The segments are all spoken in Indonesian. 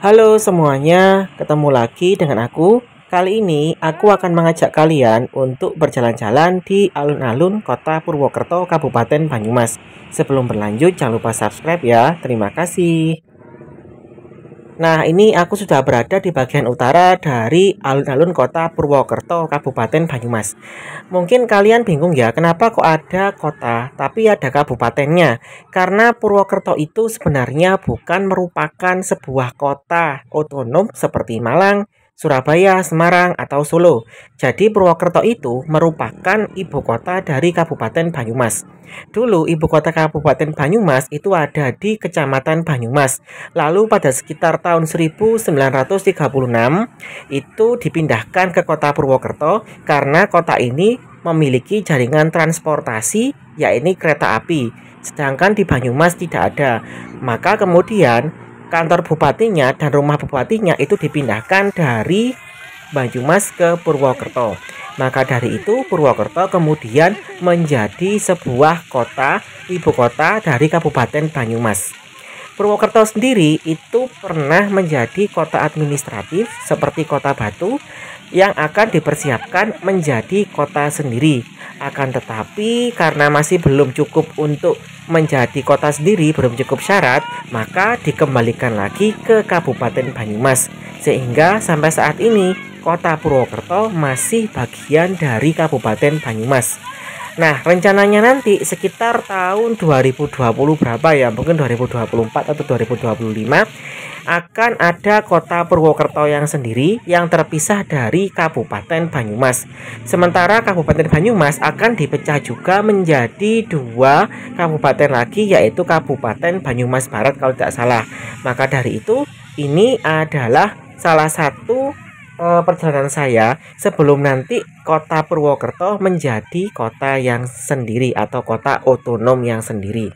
Halo semuanya, ketemu lagi dengan aku. Kali ini aku akan mengajak kalian untuk berjalan-jalan di alun-alun kota Purwokerto, Kabupaten Banyumas. Sebelum berlanjut, jangan lupa subscribe ya. Terima kasih. Nah, ini aku sudah berada di bagian utara dari alun-alun kota Purwokerto, Kabupaten Banyumas. Mungkin kalian bingung ya, kenapa kok ada kota tapi ada kabupatennya? Karena Purwokerto itu sebenarnya bukan merupakan sebuah kota otonom seperti Malang, Surabaya, Semarang, atau Solo. Jadi Purwokerto itu merupakan ibu kota dari Kabupaten Banyumas. Dulu ibu kota Kabupaten Banyumas itu ada di Kecamatan Banyumas. Lalu pada sekitar tahun 1936 itu dipindahkan ke kota Purwokerto karena kota ini memiliki jaringan transportasi yaitu kereta api. Sedangkan di Banyumas tidak ada. Maka kemudian kantor bupatinya dan rumah bupatinya itu dipindahkan dari Banyumas ke Purwokerto. Maka dari itu Purwokerto kemudian menjadi sebuah kota ibu kota dari Kabupaten Banyumas. Purwokerto sendiri itu pernah menjadi kota administratif seperti kota Batu yang akan dipersiapkan menjadi kota sendiri. Akan tetapi karena masih belum cukup untuk menjadi kota sendiri, belum cukup syarat, maka dikembalikan lagi ke Kabupaten Banyumas. Sehingga sampai saat ini kota Purwokerto masih bagian dari Kabupaten Banyumas. Nah, rencananya nanti sekitar tahun 2020 berapa ya? Mungkin 2024 atau 2025 akan ada kota Purwokerto yang sendiri yang terpisah dari Kabupaten Banyumas. Sementara Kabupaten Banyumas akan dipecah juga menjadi dua kabupaten lagi yaitu Kabupaten Banyumas Barat kalau tidak salah. Maka dari itu ini adalah salah satu Eh, perjalanan saya sebelum nanti kota Purwokerto menjadi kota yang sendiri atau kota otonom yang sendiri.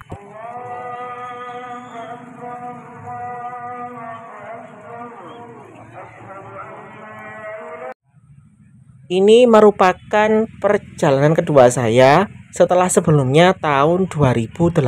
Ini merupakan perjalanan kedua saya setelah sebelumnya tahun 2018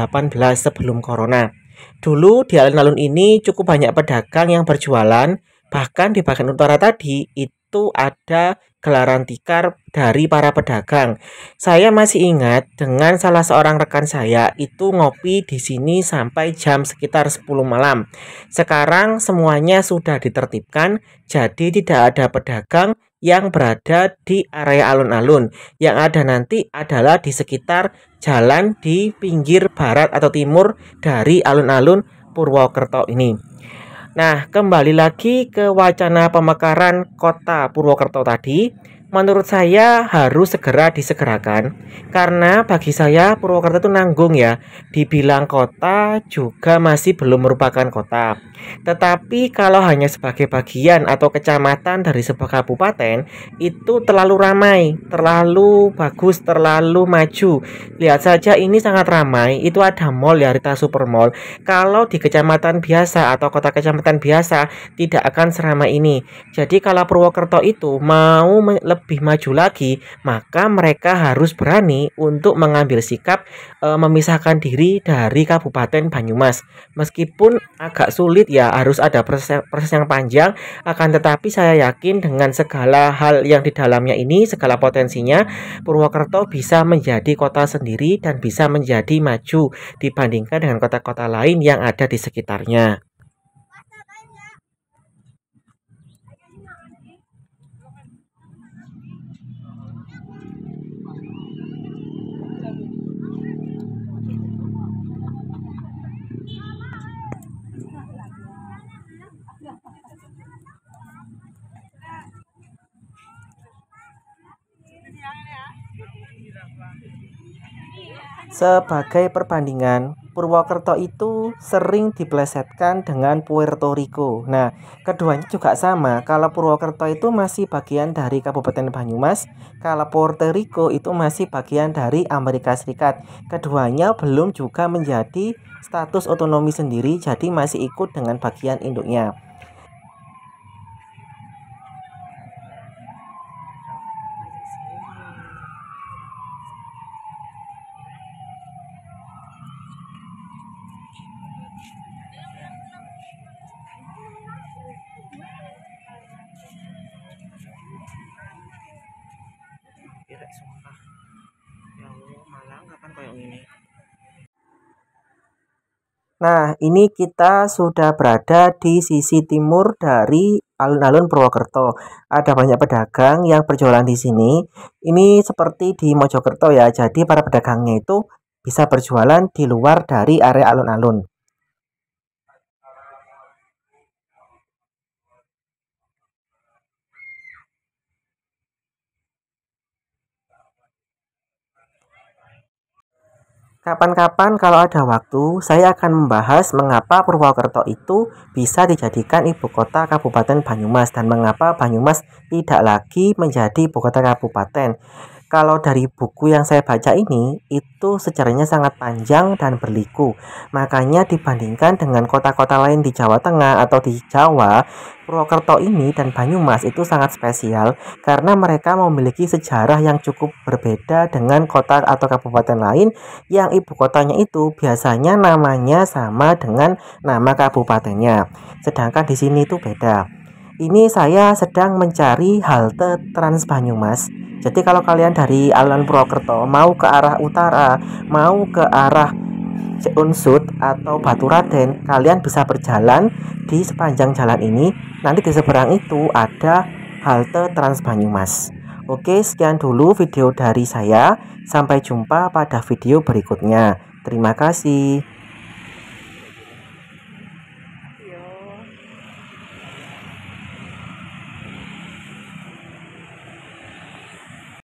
sebelum corona. Dulu di alun-alun ini cukup banyak pedagang yang berjualan Bahkan di bagian utara tadi itu ada gelaran tikar dari para pedagang. Saya masih ingat dengan salah seorang rekan saya itu ngopi di sini sampai jam sekitar 10 malam. Sekarang semuanya sudah ditertibkan, jadi tidak ada pedagang yang berada di area alun-alun. Yang ada nanti adalah di sekitar jalan di pinggir barat atau timur dari alun-alun Purwokerto ini. Nah, kembali lagi ke wacana pemekaran kota Purwokerto tadi menurut saya harus segera disegerakan karena bagi saya Purwokerto itu nanggung ya dibilang kota juga masih belum merupakan kota tetapi kalau hanya sebagai bagian atau kecamatan dari sebuah kabupaten itu terlalu ramai terlalu bagus terlalu maju lihat saja ini sangat ramai itu ada mall ya Rita Supermall kalau di kecamatan biasa atau kota kecamatan biasa tidak akan seramai ini jadi kalau Purwokerto itu mau lebih maju lagi, maka mereka harus berani untuk mengambil sikap e, memisahkan diri dari Kabupaten Banyumas. Meskipun agak sulit ya harus ada proses, proses yang panjang, akan tetapi saya yakin dengan segala hal yang di dalamnya ini, segala potensinya, Purwokerto bisa menjadi kota sendiri dan bisa menjadi maju dibandingkan dengan kota-kota lain yang ada di sekitarnya. Sebagai perbandingan, Purwokerto itu sering diplesetkan dengan Puerto Rico. Nah, keduanya juga sama. Kalau Purwokerto itu masih bagian dari Kabupaten Banyumas, kalau Puerto Rico itu masih bagian dari Amerika Serikat. Keduanya belum juga menjadi status otonomi sendiri, jadi masih ikut dengan bagian induknya. Nah, ini kita sudah berada di sisi timur dari alun-alun Purwokerto. Ada banyak pedagang yang berjualan di sini. Ini seperti di Mojokerto ya. Jadi para pedagangnya itu bisa berjualan di luar dari area alun-alun. Kapan-kapan kalau ada waktu, saya akan membahas mengapa Purwokerto itu bisa dijadikan ibu kota Kabupaten Banyumas dan mengapa Banyumas tidak lagi menjadi ibu kota kabupaten. Kalau dari buku yang saya baca ini, itu sejarahnya sangat panjang dan berliku. Makanya dibandingkan dengan kota-kota lain di Jawa Tengah atau di Jawa, Purwokerto ini dan Banyumas itu sangat spesial karena mereka memiliki sejarah yang cukup berbeda dengan kota atau kabupaten lain yang ibu kotanya itu biasanya namanya sama dengan nama kabupatennya. Sedangkan di sini itu beda ini saya sedang mencari halte Trans Banyumas. Jadi kalau kalian dari Alun Purwokerto mau ke arah utara, mau ke arah Unsut atau Batu Raden, kalian bisa berjalan di sepanjang jalan ini. Nanti di seberang itu ada halte Trans Banyumas. Oke, sekian dulu video dari saya. Sampai jumpa pada video berikutnya. Terima kasih.